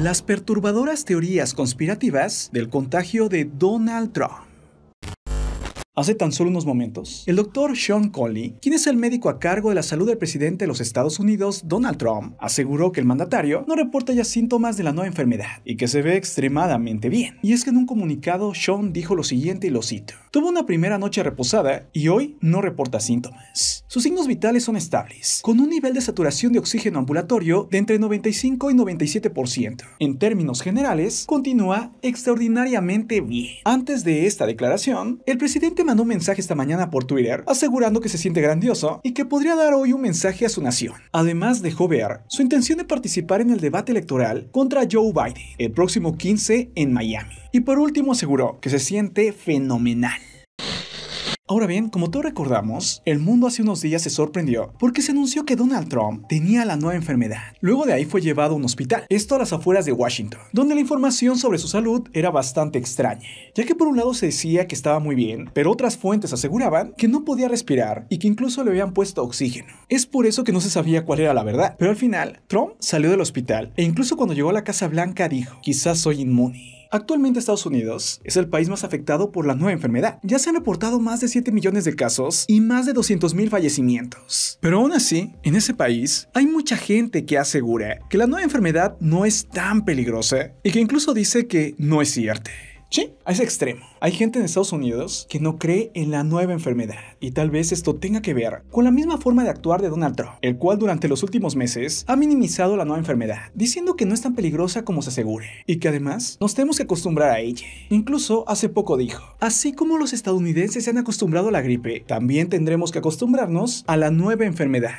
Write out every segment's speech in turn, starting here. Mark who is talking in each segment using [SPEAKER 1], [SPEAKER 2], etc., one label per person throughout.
[SPEAKER 1] Las perturbadoras teorías conspirativas del contagio de Donald Trump. Hace tan solo unos momentos, el doctor Sean Colley, quien es el médico a cargo de la salud del presidente de los Estados Unidos, Donald Trump, aseguró que el mandatario no reporta ya síntomas de la nueva enfermedad y que se ve extremadamente bien. Y es que en un comunicado, Sean dijo lo siguiente y lo cito. Tuvo una primera noche reposada y hoy no reporta síntomas. Sus signos vitales son estables, con un nivel de saturación de oxígeno ambulatorio de entre 95 y 97%. En términos generales, continúa extraordinariamente bien. Antes de esta declaración, el presidente mandó un mensaje esta mañana por Twitter asegurando que se siente grandioso y que podría dar hoy un mensaje a su nación. Además dejó ver su intención de participar en el debate electoral contra Joe Biden el próximo 15 en Miami. Y por último aseguró que se siente fenomenal. Ahora bien, como todos recordamos, el mundo hace unos días se sorprendió porque se anunció que Donald Trump tenía la nueva enfermedad. Luego de ahí fue llevado a un hospital, esto a las afueras de Washington, donde la información sobre su salud era bastante extraña, ya que por un lado se decía que estaba muy bien, pero otras fuentes aseguraban que no podía respirar y que incluso le habían puesto oxígeno. Es por eso que no se sabía cuál era la verdad, pero al final Trump salió del hospital e incluso cuando llegó a la Casa Blanca dijo, quizás soy inmune. Actualmente Estados Unidos es el país más afectado por la nueva enfermedad. Ya se han reportado más de 7 millones de casos y más de 200 mil fallecimientos. Pero aún así, en ese país hay mucha gente que asegura que la nueva enfermedad no es tan peligrosa y que incluso dice que no es cierto. Sí, a ese extremo. Hay gente en Estados Unidos que no cree en la nueva enfermedad y tal vez esto tenga que ver con la misma forma de actuar de Donald Trump, el cual durante los últimos meses ha minimizado la nueva enfermedad, diciendo que no es tan peligrosa como se asegure y que además nos tenemos que acostumbrar a ella. Incluso hace poco dijo, así como los estadounidenses se han acostumbrado a la gripe, también tendremos que acostumbrarnos a la nueva enfermedad.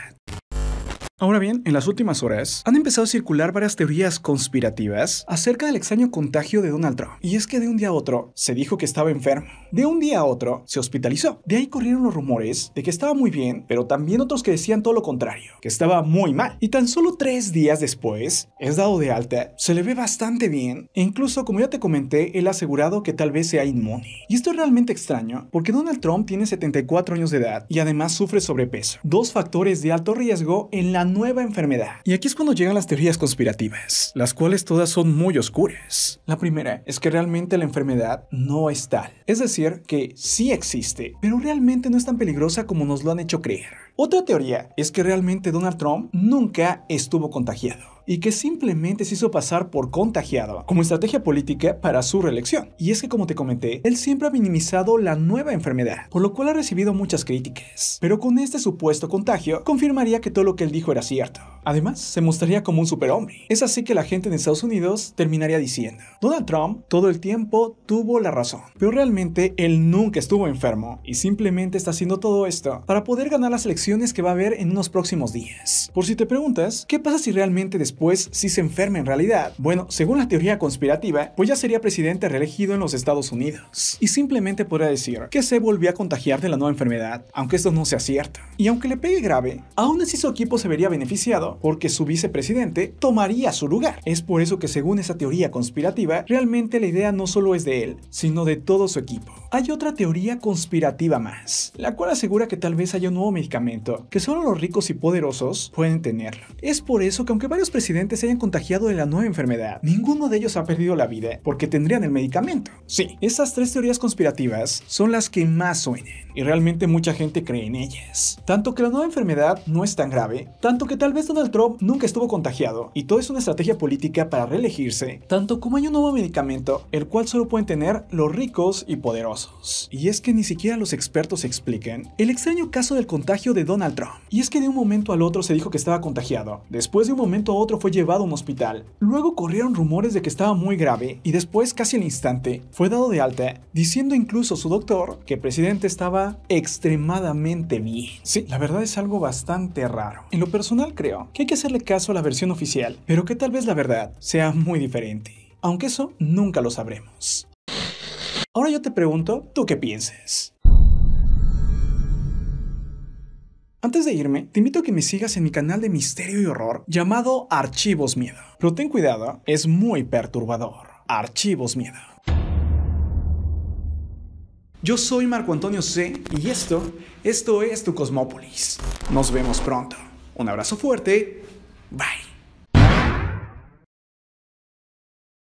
[SPEAKER 1] Ahora bien, en las últimas horas han empezado a circular varias teorías conspirativas acerca del extraño contagio de Donald Trump. Y es que de un día a otro se dijo que estaba enfermo. De un día a otro se hospitalizó. De ahí corrieron los rumores de que estaba muy bien, pero también otros que decían todo lo contrario, que estaba muy mal. Y tan solo tres días después es dado de alta, se le ve bastante bien. E incluso, como ya te comenté, él ha asegurado que tal vez sea inmune. Y esto es realmente extraño porque Donald Trump tiene 74 años de edad y además sufre sobrepeso. Dos factores de alto riesgo en la nueva enfermedad. Y aquí es cuando llegan las teorías conspirativas, las cuales todas son muy oscuras. La primera es que realmente la enfermedad no es tal, es decir, que sí existe, pero realmente no es tan peligrosa como nos lo han hecho creer. Otra teoría es que realmente Donald Trump nunca estuvo contagiado y que simplemente se hizo pasar por contagiado como estrategia política para su reelección. Y es que como te comenté, él siempre ha minimizado la nueva enfermedad, por lo cual ha recibido muchas críticas. Pero con este supuesto contagio confirmaría que todo lo que él dijo era cierto. Además, se mostraría como un superhombre. Es así que la gente en Estados Unidos terminaría diciendo, Donald Trump todo el tiempo tuvo la razón, pero realmente él nunca estuvo enfermo y simplemente está haciendo todo esto para poder ganar las elecciones que va a haber en unos próximos días. Por si te preguntas, ¿qué pasa si realmente después sí se enferma en realidad? Bueno, según la teoría conspirativa, pues ya sería presidente reelegido en los Estados Unidos y simplemente podría decir que se volvió a contagiar de la nueva enfermedad, aunque esto no sea cierto. Y aunque le pegue grave, aún así su equipo se vería beneficiado porque su vicepresidente tomaría su lugar. Es por eso que según esa teoría conspirativa, realmente la idea no solo es de él, sino de todo su equipo. Hay otra teoría conspirativa más, la cual asegura que tal vez haya un nuevo medicamento, que solo los ricos y poderosos pueden tenerlo. Es por eso que aunque varios presidentes se hayan contagiado de la nueva enfermedad, ninguno de ellos ha perdido la vida, porque tendrían el medicamento. Sí, estas tres teorías conspirativas son las que más suenan, y realmente mucha gente cree en ellas. Tanto que la nueva enfermedad no es tan grave, tanto que tal vez no Donald Trump nunca estuvo contagiado y todo es una estrategia política para reelegirse, tanto como hay un nuevo medicamento, el cual solo pueden tener los ricos y poderosos. Y es que ni siquiera los expertos expliquen el extraño caso del contagio de Donald Trump. Y es que de un momento al otro se dijo que estaba contagiado, después de un momento a otro fue llevado a un hospital, luego corrieron rumores de que estaba muy grave y después casi al instante fue dado de alta, diciendo incluso su doctor que el presidente estaba extremadamente bien. Sí, la verdad es algo bastante raro. En lo personal creo que hay que hacerle caso a la versión oficial, pero que tal vez la verdad sea muy diferente, aunque eso nunca lo sabremos. Ahora yo te pregunto, ¿tú qué piensas? Antes de irme, te invito a que me sigas en mi canal de misterio y horror llamado Archivos Miedo. Pero ten cuidado, es muy perturbador. Archivos Miedo. Yo soy Marco Antonio C y esto, esto es Tu Cosmópolis. Nos vemos pronto. Un abrazo fuerte. Bye.